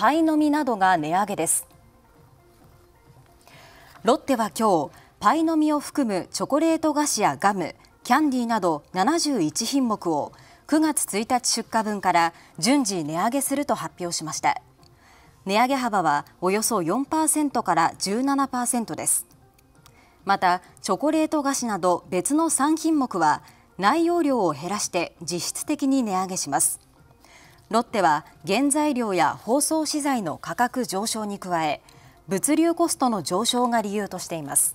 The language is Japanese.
パイの実などが値上げですロッテは今日パイの実を含むチョコレート菓子やガムキャンディーなど71品目を9月1日出荷分から順次値上げすると発表しました値上げ幅はおよそ4%から17%ですまたチョコレート菓子など別の3品目は内容量を減らして実質的に値上げしますロッテは原材料や包装資材の価格上昇に加え物流コストの上昇が理由としています。